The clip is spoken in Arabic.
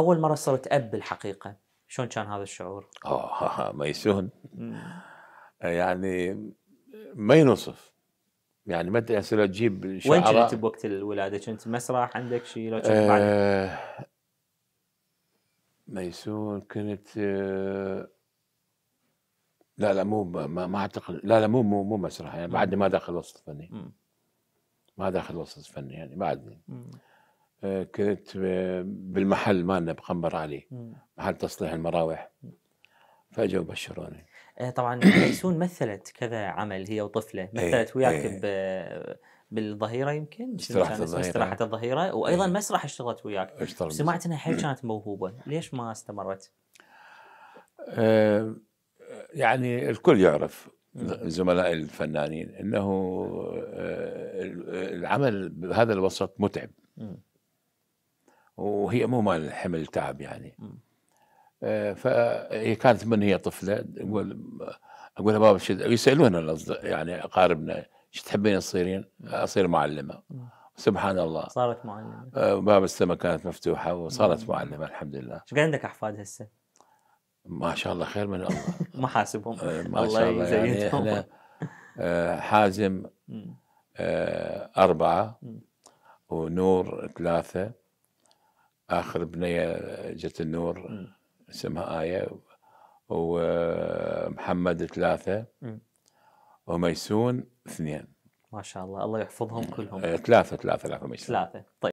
اول مره صرت اب بالحقيقه شلون كان هذا الشعور؟ اه ميسون يعني ما ينوصف يعني ما ادري اسئله تجيب وين كنت بوقت الولاده؟ كنت مسرح عندك شيء لو كنت آه ميسون كنت آه، لا لا مو ما, ما اعتقد لا لا مو مو مو مسرح يعني بعدني ما داخل وسط فني ما داخل وسط فني يعني بعدني كنت بالمحل مالنا بقنبر علي محل تصليح المراوح فاجوا بشروني إيه، طبعا ميسون مثلت كذا عمل هي وطفله إيه، مثلت وياك إيه. بالظهيره يمكن استراحه الظهيره استراحه الظهيره وايضا ايه. مسرح اشتغلت وياك اشتغلت سمعت انها حيل كانت موهوبه ليش ما استمرت؟ آه، يعني الكل يعرف زملائي الفنانين انه آه، العمل بهذا الوسط متعب وهي مو مال الحمل تعب يعني آه، فهي كانت من هي طفله اقول اقول لها بابا يسالون يعني اقاربنا ايش تحبين تصيرين؟ اصير معلمه سبحان الله صارت معلمه آه، باب السماء كانت مفتوحه وصارت معلمه الحمد لله شو عندك احفاد هسه؟ ما شاء الله خير من الله ما حاسبهم آه، ما شاء الله يعني احنا حازم أربعة ونور ثلاثة اخر بنيه جت النور اسمها ايه ومحمد ثلاثه وميسون اثنين ما شاء الله الله يحفظهم كلهم آه، ثلاثه ثلاثه ثلاثه ميسون ثلاثه طيب